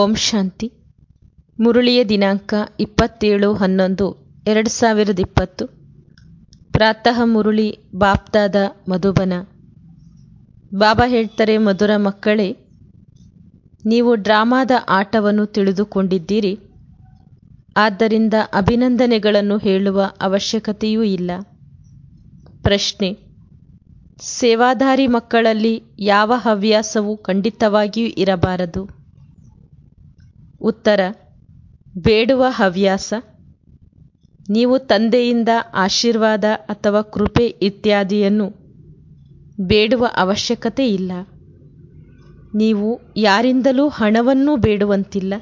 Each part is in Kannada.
ಓಂ ಶಾಂತಿ ಮುರುಳಿಯ ದಿನಾಂಕ ಇಪ್ಪತ್ತೇಳು ಹನ್ನೊಂದು ಎರಡು ಸಾವಿರದ ಇಪ್ಪತ್ತು ಪ್ರಾತಃ ಮುರುಳಿ ಬಾಪ್ತಾದ ಮಧುಬನ ಬಾಬಾ ಹೇಳ್ತಾರೆ ಮಧುರ ಮಕ್ಕಳೇ ನೀವು ಡ್ರಾಮಾದ ಆಟವನ್ನು ತಿಳಿದುಕೊಂಡಿದ್ದೀರಿ ಆದ್ದರಿಂದ ಅಭಿನಂದನೆಗಳನ್ನು ಹೇಳುವ ಅವಶ್ಯಕತೆಯೂ ಇಲ್ಲ ಪ್ರಶ್ನೆ ಸೇವಾಧಾರಿ ಮಕ್ಕಳಲ್ಲಿ ಯಾವ ಹವ್ಯಾಸವೂ ಖಂಡಿತವಾಗಿಯೂ ಇರಬಾರದು ಉತ್ತರ ಬೇಡುವ ಹವ್ಯಾಸ ನೀವು ತಂದೆಯಿಂದ ಆಶೀರ್ವಾದ ಅಥವಾ ಕೃಪೆ ಇತ್ಯಾದಿಯನ್ನು ಬೇಡುವ ಅವಶ್ಯಕತೆ ಇಲ್ಲ ನೀವು ಯಾರಿಂದಲೂ ಹಣವನ್ನೂ ಬೇಡುವಂತಿಲ್ಲ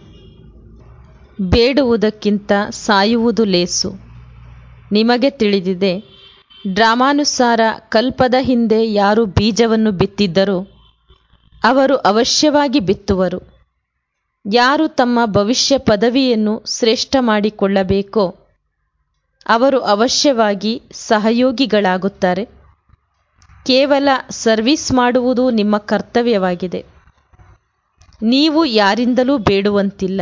ಬೇಡುವುದಕ್ಕಿಂತ ಸಾಯುವುದು ಲೇಸು ನಿಮಗೆ ತಿಳಿದಿದೆ ಡ್ರಾಮಾನುಸಾರ ಕಲ್ಪದ ಹಿಂದೆ ಯಾರು ಬೀಜವನ್ನು ಬಿತ್ತಿದ್ದರೋ ಅವರು ಅವಶ್ಯವಾಗಿ ಬಿತ್ತುವರು ಯಾರು ತಮ್ಮ ಭವಿಷ್ಯ ಪದವಿಯನ್ನು ಶ್ರೇಷ್ಠ ಮಾಡಿಕೊಳ್ಳಬೇಕೋ ಅವರು ಅವಶ್ಯವಾಗಿ ಸಹಯೋಗಿಗಳಾಗುತ್ತಾರೆ ಕೇವಲ ಸರ್ವಿಸ್ ಮಾಡುವುದು ನಿಮ್ಮ ಕರ್ತವ್ಯವಾಗಿದೆ ನೀವು ಯಾರಿಂದಲೂ ಬೇಡುವಂತಿಲ್ಲ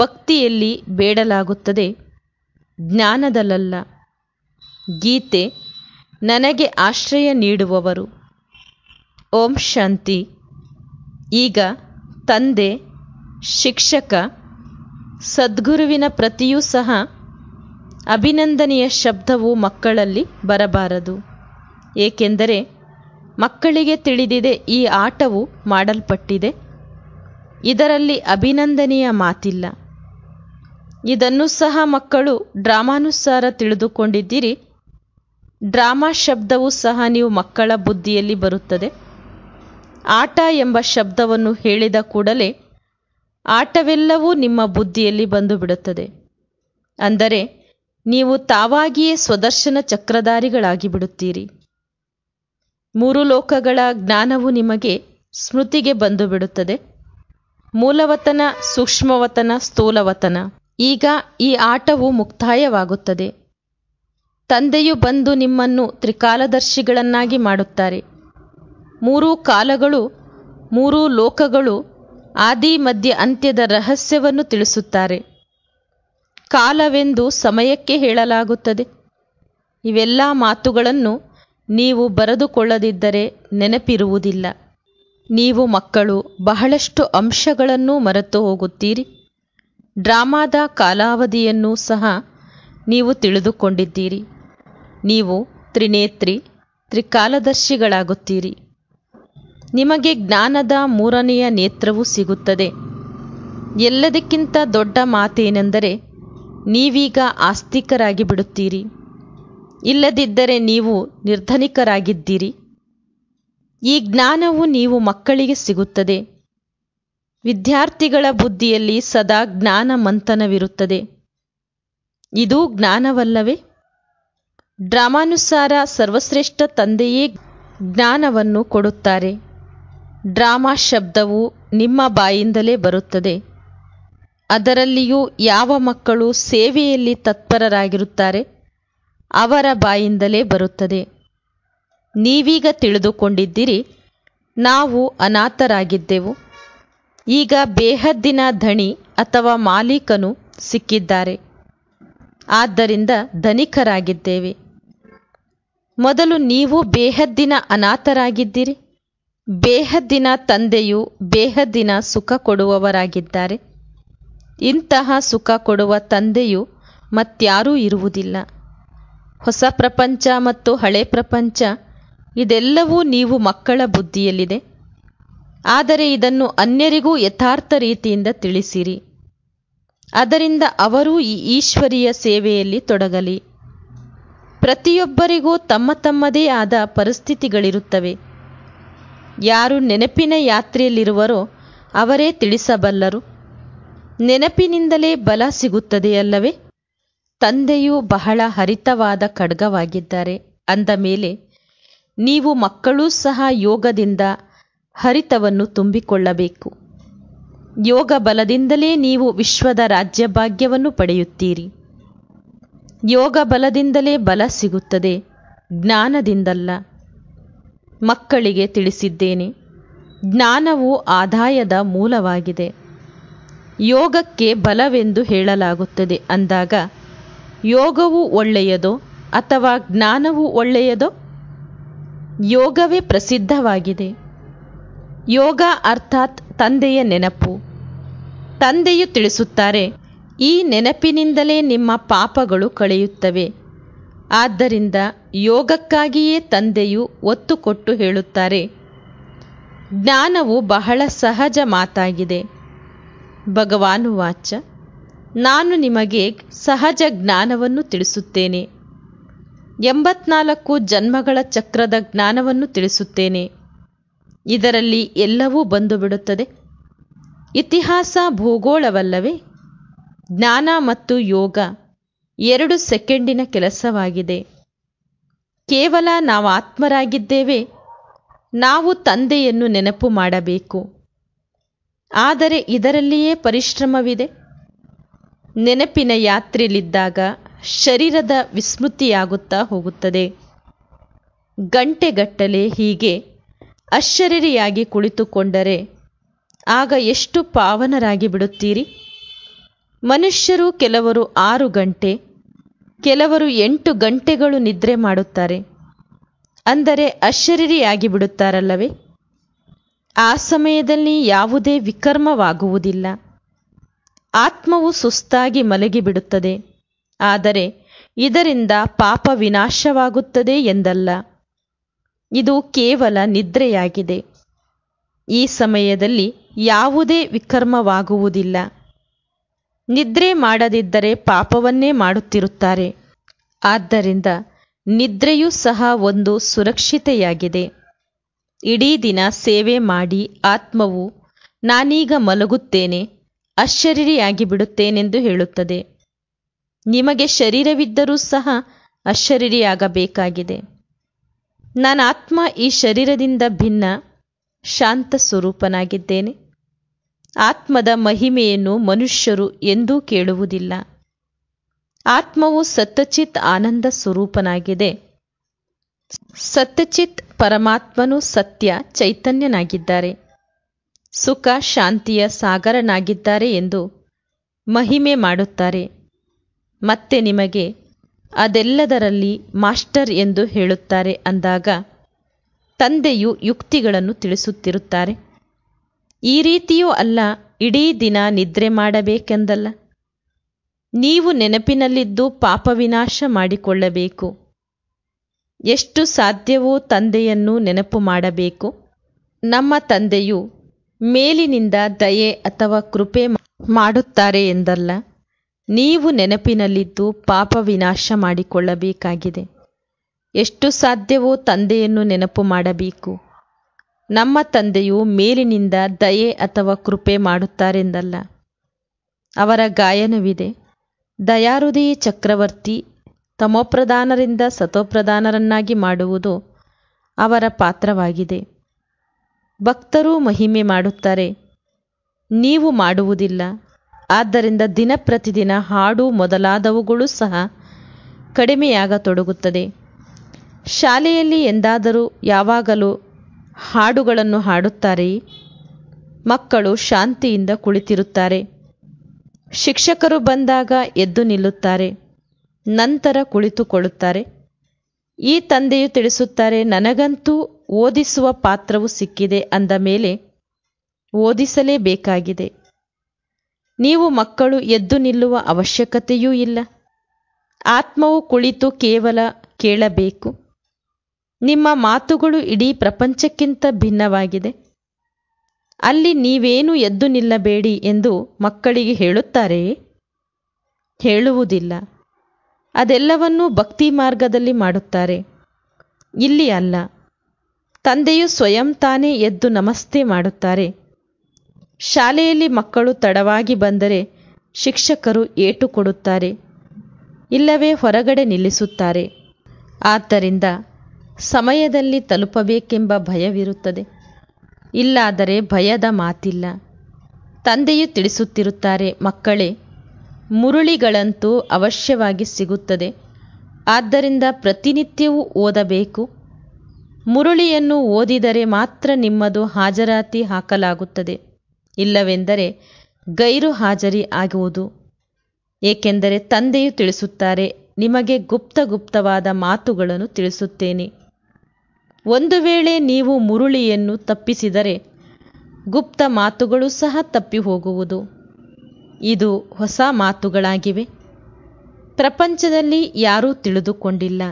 ಭಕ್ತಿಯಲ್ಲಿ ಬೇಡಲಾಗುತ್ತದೆ ಜ್ಞಾನದಲ್ಲ ಗೀತೆ ನನಗೆ ಆಶ್ರಯ ನೀಡುವವರು ಓಂ ಶಾಂತಿ ಈಗ ತಂದೆ ಶಿಕ್ಷಕ ಸದ್ಗುರುವಿನ ಪ್ರತಿಯೂ ಸಹ ಅಭಿನಂದನೆಯ ಶಬ್ದವು ಮಕ್ಕಳಲ್ಲಿ ಬರಬಾರದು ಏಕೆಂದರೆ ಮಕ್ಕಳಿಗೆ ತಿಳಿದಿದೆ ಈ ಆಟವು ಮಾಡಲ್ಪಟ್ಟಿದೆ ಇದರಲ್ಲಿ ಅಭಿನಂದನೆಯ ಮಾತಿಲ್ಲ ಇದನ್ನು ಸಹ ಮಕ್ಕಳು ಡ್ರಾಮಾನುಸಾರ ತಿಳಿದುಕೊಂಡಿದ್ದೀರಿ ಡ್ರಾಮಾ ಶಬ್ದವು ಸಹ ನೀವು ಮಕ್ಕಳ ಬುದ್ಧಿಯಲ್ಲಿ ಬರುತ್ತದೆ ಆಟ ಎಂಬ ಶಬ್ದವನ್ನು ಹೇಳಿದ ಕೂಡಲೇ ಆಟವೆಲ್ಲವೂ ನಿಮ್ಮ ಬುದ್ಧಿಯಲ್ಲಿ ಬಂದು ಬಿಡುತ್ತದೆ ಅಂದರೆ ನೀವು ತಾವಾಗಿಯೇ ಸ್ವದರ್ಶನ ಚಕ್ರಧಾರಿಗಳಾಗಿ ಬಿಡುತ್ತೀರಿ ಮೂರು ಲೋಕಗಳ ಜ್ಞಾನವು ನಿಮಗೆ ಸ್ಮೃತಿಗೆ ಬಂದು ಬಿಡುತ್ತದೆ ಮೂಲವತನ ಸೂಕ್ಷ್ಮವತನ ಸ್ಥೂಲವತನ ಈಗ ಈ ಆಟವು ಮುಕ್ತಾಯವಾಗುತ್ತದೆ ತಂದೆಯು ಬಂದು ನಿಮ್ಮನ್ನು ತ್ರಿಕಾಲದರ್ಶಿಗಳನ್ನಾಗಿ ಮಾಡುತ್ತಾರೆ ಮೂರು ಕಾಲಗಳು ಮೂರು ಲೋಕಗಳು ಆದಿ ಮಧ್ಯ ಅಂತ್ಯದ ರಹಸ್ಯವನ್ನು ತಿಳಿಸುತ್ತಾರೆ ಕಾಲವೆಂದು ಸಮಯಕ್ಕೆ ಹೇಳಲಾಗುತ್ತದೆ ಇವೆಲ್ಲ ಮಾತುಗಳನ್ನು ನೀವು ಬರೆದುಕೊಳ್ಳದಿದ್ದರೆ ನೆನಪಿರುವುದಿಲ್ಲ ನೀವು ಮಕ್ಕಳು ಬಹಳಷ್ಟು ಅಂಶಗಳನ್ನು ಮರೆತು ಹೋಗುತ್ತೀರಿ ಡ್ರಾಮಾದ ಕಾಲಾವಧಿಯನ್ನು ಸಹ ನೀವು ತಿಳಿದುಕೊಂಡಿದ್ದೀರಿ ನೀವು ತ್ರಿನೇತ್ರಿ ತ್ರಿಕಾಲದರ್ಶಿಗಳಾಗುತ್ತೀರಿ ನಿಮಗೆ ಜ್ಞಾನದ ಮೂರನೆಯ ನೇತ್ರವು ಸಿಗುತ್ತದೆ ಎಲ್ಲದಕ್ಕಿಂತ ದೊಡ್ಡ ಮಾತೇನೆಂದರೆ ನೀವೀಗ ಆಸ್ತಿಕರಾಗಿ ಬಿಡುತ್ತೀರಿ ಇಲ್ಲದಿದ್ದರೆ ನೀವು ನಿರ್ಧನಿಕರಾಗಿದ್ದೀರಿ ಈ ಜ್ಞಾನವು ನೀವು ಮಕ್ಕಳಿಗೆ ಸಿಗುತ್ತದೆ ವಿದ್ಯಾರ್ಥಿಗಳ ಬುದ್ಧಿಯಲ್ಲಿ ಸದಾ ಜ್ಞಾನ ಮಂಥನವಿರುತ್ತದೆ ಇದೂ ಜ್ಞಾನವಲ್ಲವೇ ಡ್ರಾಮಾನುಸಾರ ಸರ್ವಶ್ರೇಷ್ಠ ತಂದೆಯೇ ಜ್ಞಾನವನ್ನು ಕೊಡುತ್ತಾರೆ ಡ್ರಾಮಾ ಶಬ್ದವು ನಿಮ್ಮ ಬಾಯಿಂದಲೇ ಬರುತ್ತದೆ ಅದರಲ್ಲಿಯೂ ಯಾವ ಮಕ್ಕಳು ಸೇವೆಯಲ್ಲಿ ತತ್ಪರರಾಗಿರುತ್ತಾರೆ ಅವರ ಬಾಯಿಂದಲೇ ಬರುತ್ತದೆ ನೀವೀಗ ತಿಳಿದುಕೊಂಡಿದ್ದೀರಿ ನಾವು ಅನಾಥರಾಗಿದ್ದೆವು ಈಗ ಬೇಹದ್ದಿನ ಧಣಿ ಅಥವಾ ಮಾಲೀಕನು ಸಿಕ್ಕಿದ್ದಾರೆ ಆದ್ದರಿಂದ ಧನಿಕರಾಗಿದ್ದೇವೆ ಮೊದಲು ನೀವು ಬೇಹದ್ದಿನ ಅನಾಥರಾಗಿದ್ದೀರಿ ಬೇಹದ್ದಿನ ತಂದೆಯು ಬೇಹದ್ದಿನ ಸುಖ ಕೊಡುವವರಾಗಿದ್ದಾರೆ ಇಂತಹ ಸುಖ ಕೊಡುವ ತಂದೆಯು ಮತ್ಯಾರೂ ಇರುವುದಿಲ್ಲ ಹೊಸ ಪ್ರಪಂಚ ಮತ್ತು ಹಳೆ ಪ್ರಪಂಚ ಇದೆಲ್ಲವೂ ನೀವು ಮಕ್ಕಳ ಬುದ್ಧಿಯಲ್ಲಿದೆ ಆದರೆ ಇದನ್ನು ಅನ್ಯರಿಗೂ ಯಥಾರ್ಥ ರೀತಿಯಿಂದ ತಿಳಿಸಿರಿ ಅದರಿಂದ ಅವರೂ ಈ ಈಶ್ವರಿಯ ಸೇವೆಯಲ್ಲಿ ತೊಡಗಲಿ ಪ್ರತಿಯೊಬ್ಬರಿಗೂ ತಮ್ಮ ತಮ್ಮದೇ ಆದ ಪರಿಸ್ಥಿತಿಗಳಿರುತ್ತವೆ ಯಾರು ನೆನಪಿನ ಯಾತ್ರೆಯಲ್ಲಿರುವರೋ ಅವರೇ ತಿಳಿಸಬಲ್ಲರು ನೆನಪಿನಿಂದಲೇ ಬಲ ಸಿಗುತ್ತದೆಯಲ್ಲವೇ ತಂದೆಯು ಬಹಳ ಹರಿತವಾದ ಖಡ್ಗವಾಗಿದ್ದಾರೆ ಅಂದ ಮೇಲೆ ನೀವು ಮಕ್ಕಳೂ ಸಹ ಯೋಗದಿಂದ ಹರಿತವನ್ನು ತುಂಬಿಕೊಳ್ಳಬೇಕು ಯೋಗ ಬಲದಿಂದಲೇ ನೀವು ವಿಶ್ವದ ರಾಜ್ಯಭಾಗ್ಯವನ್ನು ಪಡೆಯುತ್ತೀರಿ ಯೋಗ ಬಲದಿಂದಲೇ ಬಲ ಸಿಗುತ್ತದೆ ಜ್ಞಾನದಿಂದಲ್ಲ ಮಕ್ಕಳಿಗೆ ತಿಳಿಸಿದ್ದೇನೆ ಜ್ಞಾನವು ಆದಾಯದ ಮೂಲವಾಗಿದೆ ಯೋಗಕ್ಕೆ ಬಲವೆಂದು ಹೇಳಲಾಗುತ್ತದೆ ಅಂದಾಗ ಯೋಗವು ಒಳ್ಳೆಯದೋ ಅಥವಾ ಜ್ಞಾನವು ಒಳ್ಳೆಯದೋ ಯೋಗವೇ ಪ್ರಸಿದ್ಧವಾಗಿದೆ ಯೋಗ ಅರ್ಥಾತ್ ತಂದೆಯ ನೆನಪು ತಂದೆಯು ತಿಳಿಸುತ್ತಾರೆ ಈ ನೆನಪಿನಿಂದಲೇ ನಿಮ್ಮ ಪಾಪಗಳು ಕಳೆಯುತ್ತವೆ ಆದ್ದರಿಂದ ಯೋಗಕ್ಕಾಗಿಯೇ ತಂದೆಯು ಒತ್ತು ಕೊಟ್ಟು ಹೇಳುತ್ತಾರೆ ಜ್ಞಾನವು ಬಹಳ ಸಹಜ ಮಾತಾಗಿದೆ ಭಗವಾನು ವಾಚ ನಾನು ನಿಮಗೆ ಸಹಜ ಜ್ಞಾನವನ್ನು ತಿಳಿಸುತ್ತೇನೆ ಎಂಬತ್ನಾಲ್ಕು ಜನ್ಮಗಳ ಚಕ್ರದ ಜ್ಞಾನವನ್ನು ತಿಳಿಸುತ್ತೇನೆ ಇದರಲ್ಲಿ ಎಲ್ಲವೂ ಬಂದು ಬಿಡುತ್ತದೆ ಇತಿಹಾಸ ಭೂಗೋಳವಲ್ಲವೇ ಜ್ಞಾನ ಮತ್ತು ಯೋಗ ಎರಡು ಸೆಕೆಂಡಿನ ಕೆಲಸವಾಗಿದೆ ಕೇವಲ ನಾವು ಆತ್ಮರಾಗಿದ್ದೇವೆ ನಾವು ತಂದೆಯನ್ನು ನೆನಪು ಮಾಡಬೇಕು ಆದರೆ ಇದರಲ್ಲಿಯೇ ಪರಿಶ್ರಮವಿದೆ ನೆನಪಿನ ಯಾತ್ರೆಯಲ್ಲಿದ್ದಾಗ ಶರೀರದ ವಿಸ್ಮೃತಿಯಾಗುತ್ತಾ ಹೋಗುತ್ತದೆ ಗಂಟೆಗಟ್ಟಲೆ ಹೀಗೆ ಅಶರೀರಿಯಾಗಿ ಕುಳಿತುಕೊಂಡರೆ ಆಗ ಎಷ್ಟು ಪಾವನರಾಗಿ ಬಿಡುತ್ತೀರಿ ಮನುಷ್ಯರು ಕೆಲವರು ಆರು ಗಂಟೆ ಕೆಲವರು ಎಂಟು ಗಂಟೆಗಳು ನಿದ್ರೆ ಮಾಡುತ್ತಾರೆ ಅಂದರೆ ಅಶರೀರಿಯಾಗಿ ಬಿಡುತ್ತಾರಲ್ಲವೇ ಆ ಸಮಯದಲ್ಲಿ ಯಾವುದೇ ವಿಕರ್ಮವಾಗುವುದಿಲ್ಲ ಆತ್ಮವು ಸುಸ್ತಾಗಿ ಮಲಗಿಬಿಡುತ್ತದೆ ಆದರೆ ಇದರಿಂದ ಪಾಪ ವಿನಾಶವಾಗುತ್ತದೆ ಎಂದಲ್ಲ ಇದು ಕೇವಲ ನಿದ್ರೆಯಾಗಿದೆ ಈ ಸಮಯದಲ್ಲಿ ಯಾವುದೇ ವಿಕರ್ಮವಾಗುವುದಿಲ್ಲ ನಿದ್ರೆ ಮಾಡದಿದ್ದರೆ ಪಾಪವನ್ನೇ ಮಾಡುತ್ತಿರುತ್ತಾರೆ ಆದ್ದರಿಂದ ನಿದ್ರೆಯೂ ಸಹ ಒಂದು ಸುರಕ್ಷಿತೆಯಾಗಿದೆ ಇಡೀ ದಿನ ಸೇವೆ ಮಾಡಿ ಆತ್ಮವು ನಾನೀಗ ಮಲಗುತ್ತೇನೆ ಅಶರೀರಿಯಾಗಿ ಬಿಡುತ್ತೇನೆಂದು ಹೇಳುತ್ತದೆ ನಿಮಗೆ ಶರೀರವಿದ್ದರೂ ಸಹ ಅಶರೀರಿಯಾಗಬೇಕಾಗಿದೆ ಆತ್ಮ ಈ ಶರೀರದಿಂದ ಭಿನ್ನ ಶಾಂತ ಸ್ವರೂಪನಾಗಿದ್ದೇನೆ ಆತ್ಮದ ಮಹಿಮೆಯನ್ನು ಮನುಷ್ಯರು ಎಂದೂ ಕೇಳುವುದಿಲ್ಲ ಆತ್ಮವು ಸತ್ತಚಿತ್ ಆನಂದ ಸ್ವರೂಪನಾಗಿದೆ ಸತ್ಯಚಿತ್ ಪರಮಾತ್ಮನು ಸತ್ಯ ಚೈತನ್ಯನಾಗಿದ್ದಾರೆ ಸುಖ ಶಾಂತಿಯ ಸಾಗರನಾಗಿದ್ದಾರೆ ಎಂದು ಮಹಿಮೆ ಮಾಡುತ್ತಾರೆ ಮತ್ತೆ ನಿಮಗೆ ಅದೆಲ್ಲದರಲ್ಲಿ ಮಾಸ್ಟರ್ ಎಂದು ಹೇಳುತ್ತಾರೆ ಅಂದಾಗ ತಂದೆಯು ಯುಕ್ತಿಗಳನ್ನು ತಿಳಿಸುತ್ತಿರುತ್ತಾರೆ ಈ ರೀತಿಯೂ ಅಲ್ಲ ಇಡೀ ದಿನ ನಿದ್ರೆ ಮಾಡಬೇಕೆಂದಲ್ಲ ನೀವು ನೆನಪಿನಲ್ಲಿದ್ದು ಪಾಪವಿನಾಶ ಮಾಡಿಕೊಳ್ಳಬೇಕು ಎಷ್ಟು ಸಾಧ್ಯವೋ ತಂದೆಯನ್ನು ನೆನಪು ಮಾಡಬೇಕು ನಮ್ಮ ತಂದೆಯು ಮೇಲಿನಿಂದ ದಯೆ ಅಥವಾ ಕೃಪೆ ಮಾಡುತ್ತಾರೆ ಎಂದಲ್ಲ ನೀವು ನೆನಪಿನಲ್ಲಿದ್ದು ಪಾಪ ವಿನಾಶ ಮಾಡಿಕೊಳ್ಳಬೇಕಾಗಿದೆ ಎಷ್ಟು ಸಾಧ್ಯವೋ ತಂದೆಯನ್ನು ನೆನಪು ಮಾಡಬೇಕು ನಮ್ಮ ತಂದೆಯು ಮೇಲಿನಿಂದ ದಯೆ ಅಥವಾ ಕೃಪೆ ಮಾಡುತ್ತಾರೆಂದಲ್ಲ ಅವರ ಗಾಯನವಿದೆ ದಯಾರುದಿ ಚಕ್ರವರ್ತಿ ತಮೋಪ್ರಧಾನರಿಂದ ಸತೋಪ್ರಧಾನರನ್ನಾಗಿ ಮಾಡುವುದು ಅವರ ಪಾತ್ರವಾಗಿದೆ ಭಕ್ತರು ಮಹಿಮೆ ಮಾಡುತ್ತಾರೆ ನೀವು ಮಾಡುವುದಿಲ್ಲ ಆದ್ದರಿಂದ ದಿನ ಪ್ರತಿದಿನ ಹಾಡು ಮೊದಲಾದವುಗಳು ಸಹ ಕಡಿಮೆಯಾಗತೊಡಗುತ್ತದೆ ಶಾಲೆಯಲ್ಲಿ ಎಂದಾದರೂ ಯಾವಾಗಲೂ ಹಾಡುಗಳನ್ನು ಹಾಡುತ್ತಾರೆ ಮಕ್ಕಳು ಶಾಂತಿಯಿಂದ ಕುಳಿತಿರುತ್ತಾರೆ ಶಿಕ್ಷಕರು ಬಂದಾಗ ಎದ್ದು ನಿಲ್ಲುತ್ತಾರೆ ನಂತರ ಕುಳಿತುಕೊಳ್ಳುತ್ತಾರೆ ಈ ತಂದೆಯು ತಿಳಿಸುತ್ತಾರೆ ನನಗಂತೂ ಓದಿಸುವ ಪಾತ್ರವು ಸಿಕ್ಕಿದೆ ಅಂದ ಮೇಲೆ ಓದಿಸಲೇಬೇಕಾಗಿದೆ ನೀವು ಮಕ್ಕಳು ಎದ್ದು ನಿಲ್ಲುವ ಅವಶ್ಯಕತೆಯೂ ಇಲ್ಲ ಆತ್ಮವು ಕುಳಿತು ಕೇವಲ ಕೇಳಬೇಕು ನಿಮ್ಮ ಮಾತುಗಳು ಇಡೀ ಪ್ರಪಂಚಕ್ಕಿಂತ ಭಿನ್ನವಾಗಿದೆ ಅಲ್ಲಿ ನೀವೇನು ಎದ್ದು ನಿಲ್ಲಬೇಡಿ ಎಂದು ಮಕ್ಕಳಿಗೆ ಹೇಳುತ್ತಾರೆಯೇ ಹೇಳುವುದಿಲ್ಲ ಅದೆಲ್ಲವನ್ನೂ ಭಕ್ತಿ ಮಾರ್ಗದಲ್ಲಿ ಮಾಡುತ್ತಾರೆ ಇಲ್ಲಿ ಅಲ್ಲ ತಂದೆಯು ಸ್ವಯಂ ತಾನೇ ಎದ್ದು ನಮಸ್ತೆ ಮಾಡುತ್ತಾರೆ ಶಾಲೆಯಲ್ಲಿ ಮಕ್ಕಳು ತಡವಾಗಿ ಬಂದರೆ ಶಿಕ್ಷಕರು ಏಟು ಕೊಡುತ್ತಾರೆ ಇಲ್ಲವೇ ಹೊರಗಡೆ ನಿಲ್ಲಿಸುತ್ತಾರೆ ಆದ್ದರಿಂದ ಸಮಯದಲ್ಲಿ ತಲುಪಬೇಕೆಂಬ ಭಯವಿರುತ್ತದೆ ಇಲ್ಲಾದರೆ ಭಯದ ಮಾತಿಲ್ಲ ತಂದೆಯು ತಿಳಿಸುತ್ತಿರುತ್ತಾರೆ ಮಕ್ಕಳೇ ಮುರುಳಿಗಳಂತೂ ಅವಶ್ಯವಾಗಿ ಸಿಗುತ್ತದೆ ಆದ್ದರಿಂದ ಪ್ರತಿನಿತ್ಯವೂ ಓದಬೇಕು ಮುರುಳಿಯನ್ನು ಓದಿದರೆ ಮಾತ್ರ ನಿಮ್ಮದು ಹಾಜರಾತಿ ಹಾಕಲಾಗುತ್ತದೆ ಇಲ್ಲವೆಂದರೆ ಗೈರು ಹಾಜರಿ ಆಗುವುದು ಏಕೆಂದರೆ ತಂದೆಯು ತಿಳಿಸುತ್ತಾರೆ ನಿಮಗೆ ಗುಪ್ತ ಗುಪ್ತವಾದ ಮಾತುಗಳನ್ನು ತಿಳಿಸುತ್ತೇನೆ ಒಂದು ವೇಳೆ ನೀವು ಮುರುಳಿಯನ್ನು ತಪ್ಪಿಸಿದರೆ ಗುಪ್ತ ಮಾತುಗಳು ಸಹ ತಪ್ಪಿ ಹೋಗುವುದು ಇದು ಹೊಸ ಮಾತುಗಳಾಗಿವೆ ಪ್ರಪಂಚದಲ್ಲಿ ಯಾರೂ ತಿಳಿದುಕೊಂಡಿಲ್ಲ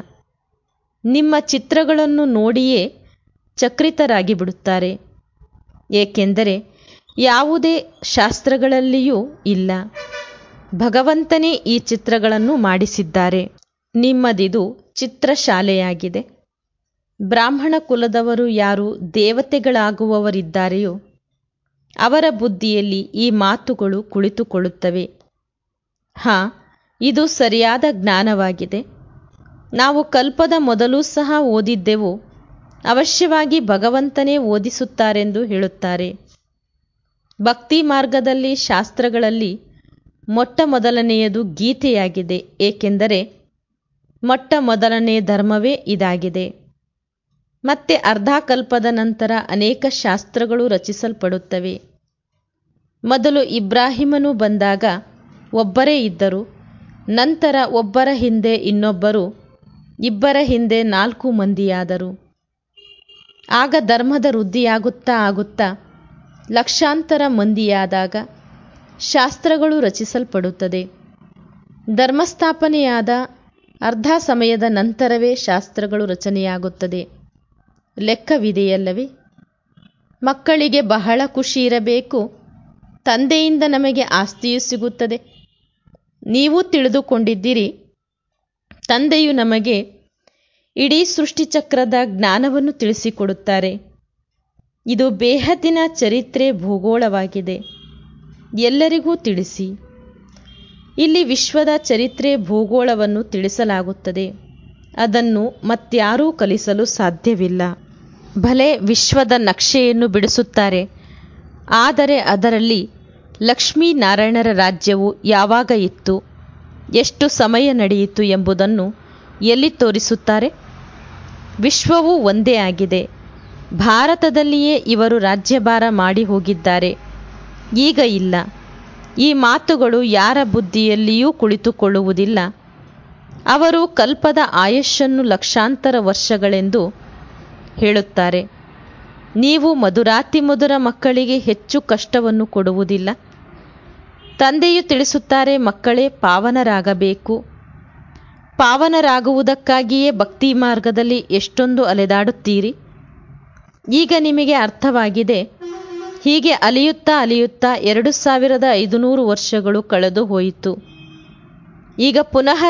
ನಿಮ್ಮ ಚಿತ್ರಗಳನ್ನು ನೋಡಿಯೇ ಚಕ್ರಿತರಾಗಿ ಬಿಡುತ್ತಾರೆ ಏಕೆಂದರೆ ಯಾವುದೇ ಶಾಸ್ತ್ರಗಳಲ್ಲಿಯೂ ಇಲ್ಲ ಭಗವಂತನೇ ಈ ಚಿತ್ರಗಳನ್ನು ಮಾಡಿಸಿದ್ದಾರೆ ನಿಮ್ಮದಿದು ಚಿತ್ರಶಾಲೆಯಾಗಿದೆ ಬ್ರಾಹ್ಮಣ ಕುಲದವರು ಯಾರು ದೇವತೆಗಳಾಗುವವರಿದ್ದಾರೆಯೋ ಅವರ ಬುದ್ಧಿಯಲ್ಲಿ ಈ ಮಾತುಗಳು ಕುಳಿತುಕೊಳ್ಳುತ್ತವೆ ಹಾ ಇದು ಸರಿಯಾದ ಜ್ಞಾನವಾಗಿದೆ ನಾವು ಕಲ್ಪದ ಮೊದಲೂ ಸಹ ಓದಿದ್ದೆವು ಅವಶ್ಯವಾಗಿ ಭಗವಂತನೇ ಓದಿಸುತ್ತಾರೆಂದು ಹೇಳುತ್ತಾರೆ ಭಕ್ತಿ ಮಾರ್ಗದಲ್ಲಿ ಶಾಸ್ತ್ರಗಳಲ್ಲಿ ಮೊಟ್ಟ ಮೊದಲನೆಯದು ಗೀತೆಯಾಗಿದೆ ಏಕೆಂದರೆ ಮೊಟ್ಟ ಮೊದಲನೇ ಧರ್ಮವೇ ಇದಾಗಿದೆ ಮತ್ತೆ ಅರ್ಧಕಲ್ಪದ ನಂತರ ಅನೇಕ ಶಾಸ್ತ್ರಗಳು ರಚಿಸಲ್ಪಡುತ್ತವೆ ಮೊದಲು ಇಬ್ರಾಹಿಮನು ಬಂದಾಗ ಒಬ್ಬರೇ ಇದ್ದರು ನಂತರ ಒಬ್ಬರ ಹಿಂದೆ ಇನ್ನೊಬ್ಬರು ಇಬ್ಬರ ಹಿಂದೆ ನಾಲ್ಕು ಮಂದಿಯಾದರು ಆಗ ಧರ್ಮದ ವೃದ್ಧಿಯಾಗುತ್ತಾ ಆಗುತ್ತಾ ಲಕ್ಷಾಂತರ ಮಂದಿಯಾದಾಗ ಶಾಸ್ತ್ರಗಳು ರಚಿಸಲ್ಪಡುತ್ತದೆ ಧರ್ಮಸ್ಥಾಪನೆಯಾದ ಅರ್ಧ ಸಮಯದ ನಂತರವೇ ಶಾಸ್ತ್ರಗಳು ರಚನೆಯಾಗುತ್ತದೆ ಲೆಕ್ಕವಿದೆಯಲ್ಲವೇ ಮಕ್ಕಳಿಗೆ ಬಹಳ ಖುಷಿ ಇರಬೇಕು ತಂದೆಯಿಂದ ನಮಗೆ ಆಸ್ತಿಯೂ ಸಿಗುತ್ತದೆ ನೀವು ತಿಳಿದುಕೊಂಡಿದ್ದೀರಿ ತಂದೆಯು ನಮಗೆ ಇಡೀ ಸೃಷ್ಟಿಚಕ್ರದ ಜ್ಞಾನವನ್ನು ತಿಳಿಸಿಕೊಡುತ್ತಾರೆ ಇದು ಬೇಹದಿನ ಚರಿತ್ರೆ ಭೂಗೋಳವಾಗಿದೆ ಎಲ್ಲರಿಗೂ ತಿಳಿಸಿ ಇಲ್ಲಿ ವಿಶ್ವದ ಚರಿತ್ರೆ ಭೂಗೋಳವನ್ನು ತಿಳಿಸಲಾಗುತ್ತದೆ ಅದನ್ನು ಮತ್ಯಾರೂ ಕಲಿಸಲು ಸಾಧ್ಯವಿಲ್ಲ ಭಲೆ ವಿಶ್ವದ ನಕ್ಷೆಯನ್ನು ಬಿಡಿಸುತ್ತಾರೆ ಆದರೆ ಅದರಲ್ಲಿ ಲಕ್ಷ್ಮೀನಾರಾಯಣರ ರಾಜ್ಯವು ಯಾವಾಗ ಇತ್ತು ಎಷ್ಟು ಸಮಯ ನಡೆಯಿತು ಎಂಬುದನ್ನು ಎಲ್ಲಿ ತೋರಿಸುತ್ತಾರೆ ವಿಶ್ವವು ಒಂದೇ ಆಗಿದೆ ಭಾರತದಲ್ಲಿಯೇ ಇವರು ರಾಜ್ಯಭಾರ ಮಾಡಿ ಹೋಗಿದ್ದಾರೆ ಈಗ ಇಲ್ಲ ಈ ಮಾತುಗಳು ಯಾರ ಬುದ್ಧಿಯಲ್ಲಿಯೂ ಕುಳಿತುಕೊಳ್ಳುವುದಿಲ್ಲ ಅವರು ಕಲ್ಪದ ಆಯಸ್ಸನ್ನು ಲಕ್ಷಾಂತರ ವರ್ಷಗಳೆಂದು ಹೇಳುತ್ತಾರೆ ನೀವು ಮಧುರಾತಿ ಮಧುರ ಮಕ್ಕಳಿಗೆ ಹೆಚ್ಚು ಕಷ್ಟವನ್ನು ಕೊಡುವುದಿಲ್ಲ ತಂದೆಯು ತಿಳಿಸುತ್ತಾರೆ ಮಕ್ಕಳೇ ಪಾವನರಾಗಬೇಕು ಪಾವನರಾಗುವುದಕ್ಕಾಗಿಯೇ ಭಕ್ತಿ ಮಾರ್ಗದಲ್ಲಿ ಎಷ್ಟೊಂದು ಅಲೆದಾಡುತ್ತೀರಿ ಈಗ ನಿಮಗೆ ಅರ್ಥವಾಗಿದೆ ಹೀಗೆ ಅಲಿಯುತ್ತಾ ಅಲಿಯುತ್ತಾ ಎರಡು ಸಾವಿರದ ಐದುನೂರು ವರ್ಷಗಳು ಕಳೆದು ಹೋಯಿತು ಈಗ ಪುನಃ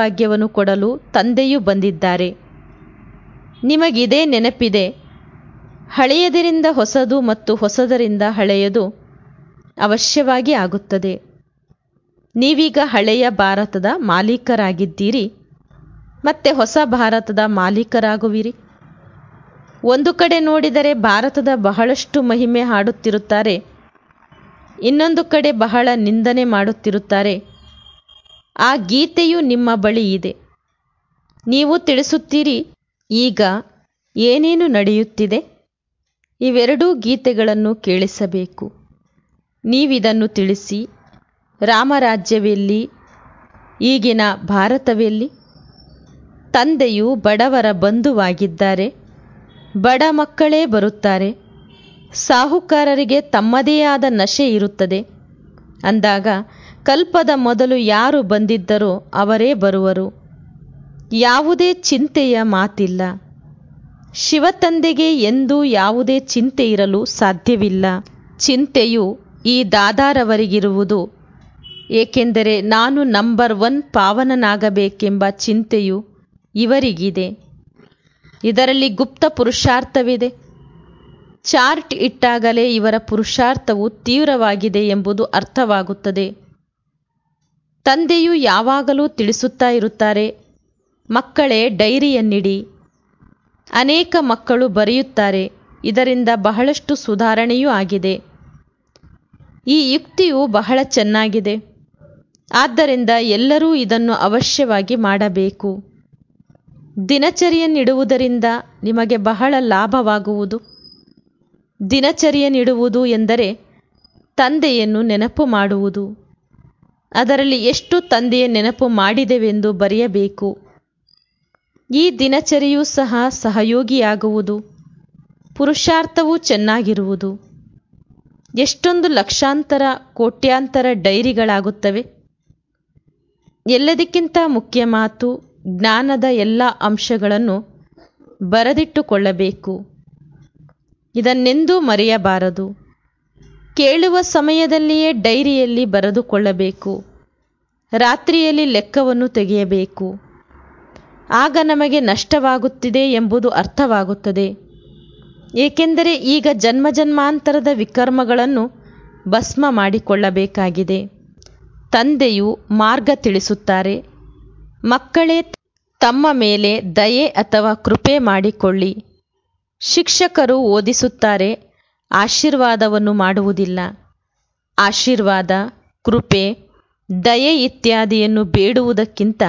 ಭಾಗ್ಯವನ್ನು ಕೊಡಲು ತಂದೆಯು ಬಂದಿದ್ದಾರೆ ನಿಮಗಿದೇ ನೆನಪಿದೆ ಹಳೆಯದರಿಂದ ಹೊಸದು ಮತ್ತು ಹೊಸದರಿಂದ ಹಳೆಯದು ಅವಶ್ಯವಾಗಿ ಆಗುತ್ತದೆ ನೀವೀಗ ಹಳೆಯ ಭಾರತದ ಮಾಲೀಕರಾಗಿದ್ದೀರಿ ಮತ್ತೆ ಹೊಸ ಭಾರತದ ಮಾಲೀಕರಾಗುವಿರಿ ಒಂದು ಕಡೆ ನೋಡಿದರೆ ಭಾರತದ ಬಹಳಷ್ಟು ಮಹಿಮೆ ಹಾಡುತ್ತಿರುತ್ತಾರೆ ಇನ್ನೊಂದು ಕಡೆ ಬಹಳ ನಿಂದನೆ ಮಾಡುತ್ತಿರುತ್ತಾರೆ ಆ ಗೀತೆಯು ನಿಮ್ಮ ಬಳಿ ಇದೆ ನೀವು ತಿಳಿಸುತ್ತೀರಿ ಈಗ ಏನೇನು ನಡೆಯುತ್ತಿದೆ ಇವೆರಡೂ ಗೀತೆಗಳನ್ನು ಕೇಳಿಸಬೇಕು ನೀವಿದನ್ನು ತಿಳಿಸಿ ರಾಮರಾಜ್ಯವೆಲ್ಲಿ ಈಗಿನ ಭಾರತವೆಲ್ಲಿ ತಂದೆಯು ಬಡವರ ಬಂಧುವಾಗಿದ್ದಾರೆ ಬಡ ಮಕ್ಕಳೇ ಬರುತ್ತಾರೆ ಸಾಹುಕಾರರಿಗೆ ತಮ್ಮದೇ ಆದ ನಶೆ ಇರುತ್ತದೆ ಅಂದಾಗ ಕಲ್ಪದ ಮೊದಲು ಯಾರು ಬಂದಿದ್ದರೋ ಅವರೇ ಬರುವರು ಯಾವುದೇ ಚಿಂತೆಯ ಮಾತಿಲ್ಲ ಶಿವತಂದೆಗೆ ಎಂದೂ ಯಾವುದೇ ಚಿಂತೆ ಇರಲು ಸಾಧ್ಯವಿಲ್ಲ ಚಿಂತೆಯು ಈ ದಾದಾರವರಿಗಿರುವುದು ಏಕೆಂದರೆ ನಾನು ನಂಬರ್ ಒನ್ ಪಾವನನಾಗಬೇಕೆಂಬ ಚಿಂತೆಯು ಇವರಿಗಿದೆ ಇದರಲ್ಲಿ ಗುಪ್ತ ಪುರುಷಾರ್ಥವಿದೆ ಚಾರ್ಟ್ ಇಟ್ಟಾಗಲೇ ಇವರ ಪುರುಷಾರ್ಥವು ತೀವ್ರವಾಗಿದೆ ಎಂಬುದು ಅರ್ಥವಾಗುತ್ತದೆ ತಂದೆಯು ಯಾವಾಗಲೂ ತಿಳಿಸುತ್ತಾ ಇರುತ್ತಾರೆ ಮಕ್ಕಳೇ ಡೈರಿಯನ್ನಿಡಿ ಅನೇಕ ಮಕ್ಕಳು ಬರೆಯುತ್ತಾರೆ ಇದರಿಂದ ಬಹಳಷ್ಟು ಸುಧಾರಣೆಯೂ ಆಗಿದೆ ಈ ಯುಕ್ತಿಯು ಬಹಳ ಚೆನ್ನಾಗಿದೆ ಆದ್ದರಿಂದ ಎಲ್ಲರೂ ಇದನ್ನು ಅವಶ್ಯವಾಗಿ ಮಾಡಬೇಕು ದಿನಚರಿಯನ್ನಿಡುವುದರಿಂದ ನಿಮಗೆ ಬಹಳ ಲಾಭವಾಗುವುದು ದಿನಚರಿಯನ್ನಿಡುವುದು ಎಂದರೆ ತಂದೆಯನ್ನು ನೆನಪು ಮಾಡುವುದು ಅದರಲ್ಲಿ ಎಷ್ಟು ತಂದೆಯ ನೆನಪು ಮಾಡಿದೆವೆಂದು ಬರೆಯಬೇಕು ಈ ದಿನಚರಿಯೂ ಸಹ ಸಹಯೋಗಿಯಾಗುವುದು ಪುರುಷಾರ್ಥವೂ ಚೆನ್ನಾಗಿರುವುದು ಎಷ್ಟೊಂದು ಲಕ್ಷಾಂತರ ಕೋಟ್ಯಾಂತರ ಡೈರಿಗಳಾಗುತ್ತವೆ ಎಲ್ಲದಕ್ಕಿಂತ ಮುಖ್ಯ ಮಾತು ಜ್ಞಾನದ ಎಲ್ಲ ಅಂಶಗಳನ್ನು ಬರೆದಿಟ್ಟುಕೊಳ್ಳಬೇಕು ಇದನ್ನೆಂದೂ ಮರೆಯಬಾರದು ಕೇಳುವ ಸಮಯದಲ್ಲಿಯೇ ಡೈರಿಯಲ್ಲಿ ಬರೆದುಕೊಳ್ಳಬೇಕು ರಾತ್ರಿಯಲ್ಲಿ ಲೆಕ್ಕವನ್ನು ತೆಗೆಯಬೇಕು ಆಗ ನಮಗೆ ನಷ್ಟವಾಗುತ್ತಿದೆ ಎಂಬುದು ಅರ್ಥವಾಗುತ್ತದೆ ಏಕೆಂದರೆ ಈಗ ಜನ್ಮ ಜನ್ಮಾಂತರದ ವಿಕರ್ಮಗಳನ್ನು ಭಸ್ಮ ಮಾಡಿಕೊಳ್ಳಬೇಕಾಗಿದೆ ತಂದೆಯು ಮಾರ್ಗ ತಿಳಿಸುತ್ತಾರೆ ಮಕ್ಕಳೇ ತಮ್ಮ ಮೇಲೆ ದಯೆ ಅಥವಾ ಕೃಪೆ ಮಾಡಿಕೊಳ್ಳಿ ಶಿಕ್ಷಕರು ಓದಿಸುತ್ತಾರೆ ಆಶೀರ್ವಾದವನ್ನು ಮಾಡುವುದಿಲ್ಲ ಆಶೀರ್ವಾದ ಕೃಪೆ ದಯೆ ಇತ್ಯಾದಿಯನ್ನು ಬೇಡುವುದಕ್ಕಿಂತ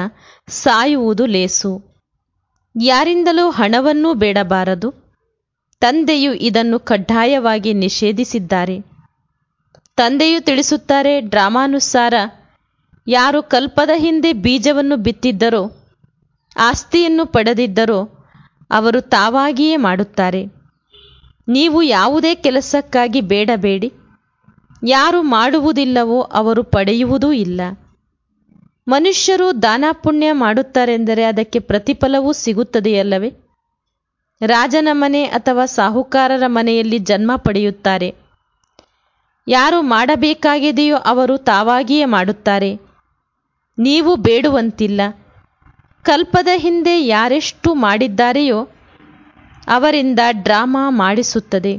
ಸಾಯುವುದು ಲೇಸು ಯಾರಿಂದಲೂ ಹಣವನ್ನೂ ಬೇಡಬಾರದು ತಂದೆಯು ಇದನ್ನು ಕಡ್ಡಾಯವಾಗಿ ನಿಷೇಧಿಸಿದ್ದಾರೆ ತಂದೆಯು ತಿಳಿಸುತ್ತಾರೆ ಡ್ರಾಮಾನುಸಾರ ಯಾರು ಕಲ್ಪದ ಹಿಂದೆ ಬೀಜವನ್ನು ಬಿತ್ತಿದ್ದರೋ ಆಸ್ತಿಯನ್ನು ಪಡೆದಿದ್ದರೋ ಅವರು ತಾವಾಗಿಯೇ ಮಾಡುತ್ತಾರೆ ನೀವು ಯಾವುದೇ ಕೆಲಸಕ್ಕಾಗಿ ಬೇಡಬೇಡಿ ಯಾರು ಮಾಡುವುದಿಲ್ಲವೋ ಅವರು ಪಡೆಯುವುದೂ ಇಲ್ಲ ಮನುಷ್ಯರು ದಾನ ಪುಣ್ಯ ಮಾಡುತ್ತಾರೆಂದರೆ ಅದಕ್ಕೆ ಪ್ರತಿಫಲವೂ ಸಿಗುತ್ತದೆಯಲ್ಲವೇ ರಾಜನ ಮನೆ ಅಥವಾ ಸಾಹುಕಾರರ ಮನೆಯಲ್ಲಿ ಜನ್ಮ ಪಡೆಯುತ್ತಾರೆ ಯಾರು ಮಾಡಬೇಕಾಗಿದೆಯೋ ಅವರು ತಾವಾಗಿಯೇ ಮಾಡುತ್ತಾರೆ ನೀವು ಬೇಡುವಂತಿಲ್ಲ ಕಲ್ಪದ ಹಿಂದೆ ಯಾರೆಷ್ಟು ಮಾಡಿದ್ದಾರೆಯೋ ಅವರಿಂದ ಡ್ರಾಮಾ ಮಾಡಿಸುತ್ತದೆ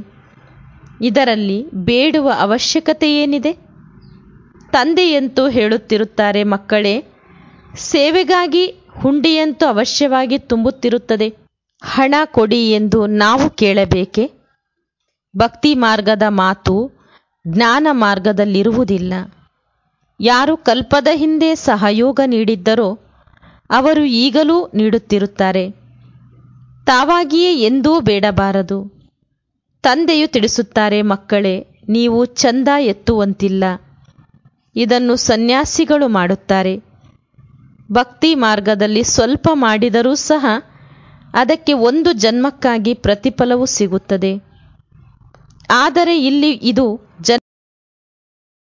ಇದರಲ್ಲಿ ಬೇಡುವ ಅವಶ್ಯಕತೆ ಏನಿದೆ ತಂದೆಯಂತೂ ಹೇಳುತ್ತಿರುತ್ತಾರೆ ಮಕ್ಕಳೇ ಸೇವೆಗಾಗಿ ಹುಂಡಿಯಂತೂ ಅವಶ್ಯವಾಗಿ ತುಂಬುತ್ತಿರುತ್ತದೆ ಹಣ ಕೊಡಿ ಎಂದು ನಾವು ಕೇಳಬೇಕೆ ಭಕ್ತಿ ಮಾರ್ಗದ ಮಾತು ಜ್ಞಾನ ಮಾರ್ಗದಲ್ಲಿರುವುದಿಲ್ಲ ಯಾರು ಕಲ್ಪದ ಹಿಂದೆ ಸಹಯೋಗ ನೀಡಿದ್ದರೋ ಅವರು ಈಗಲೂ ನೀಡುತ್ತಿರುತ್ತಾರೆ ತಾವಾಗಿಯೇ ಎಂದೂ ಬೇಡಬಾರದು ತಂದೆಯು ತಿಳಿಸುತ್ತಾರೆ ಮಕ್ಕಳೇ ನೀವು ಚಂದ ಎತ್ತುವಂತಿಲ್ಲ ಇದನ್ನು ಸನ್ಯಾಸಿಗಳು ಮಾಡುತ್ತಾರೆ ಭಕ್ತಿ ಮಾರ್ಗದಲ್ಲಿ ಸ್ವಲ್ಪ ಮಾಡಿದರೂ ಸಹ ಅದಕ್ಕೆ ಒಂದು ಜನ್ಮಕ್ಕಾಗಿ ಪ್ರತಿಫಲವು ಸಿಗುತ್ತದೆ ಆದರೆ ಇಲ್ಲಿ ಇದು ಜನ್